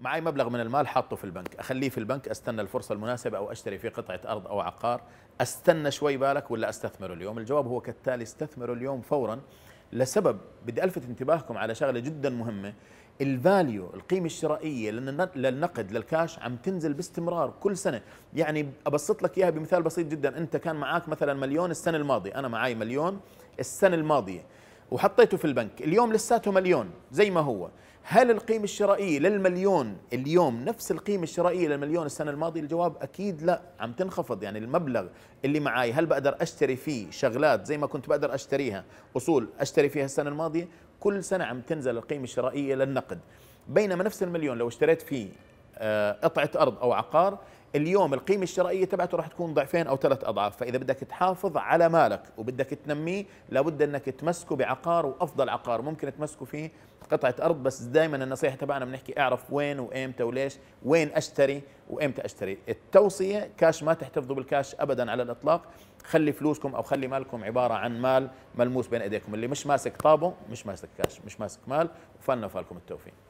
معي مبلغ من المال حاطه في البنك اخليه في البنك استنى الفرصه المناسبه او اشتري فيه قطعه ارض او عقار استنى شوي بالك ولا استثمره اليوم الجواب هو كالتالي استثمره اليوم فورا لسبب بدي الفت انتباهكم على شغله جدا مهمه الفاليو القيمة الشرائية للنقد للكاش عم تنزل باستمرار كل سنة يعني أبسط لك إياها بمثال بسيط جدا أنت كان معك مثلا مليون السنة الماضية أنا معي مليون السنة الماضية وحطيته في البنك اليوم لساته مليون زي ما هو هل القيمة الشرائية للمليون اليوم نفس القيمة الشرائية للمليون السنة الماضية الجواب أكيد لا عم تنخفض يعني المبلغ اللي معاي هل بقدر أشتري فيه شغلات زي ما كنت بقدر أشتريها أصول أشتري فيها السنة الماضية كل سنة عم تنزل القيمة الشرائية للنقد بينما نفس المليون لو اشتريت فيه آه، قطعة أرض أو عقار اليوم القيمة الشرائية تبعته راح تكون ضعفين أو ثلاث أضعاف فإذا بدك تحافظ على مالك وبدك تنميه لابد أنك تمسكه بعقار وأفضل عقار ممكن تمسكه فيه قطعة أرض بس دائما النصيحة تبعنا بنحكي أعرف وين وإمتى وليش وين أشتري وإمتى أشتري التوصية كاش ما تحتفظوا بالكاش أبدا على الإطلاق خلي فلوسكم أو خلي مالكم عبارة عن مال ملموس بين أيديكم اللي مش ماسك طابو مش ماسك كاش مش ماسك مال وفالنا وفالكم التوفيق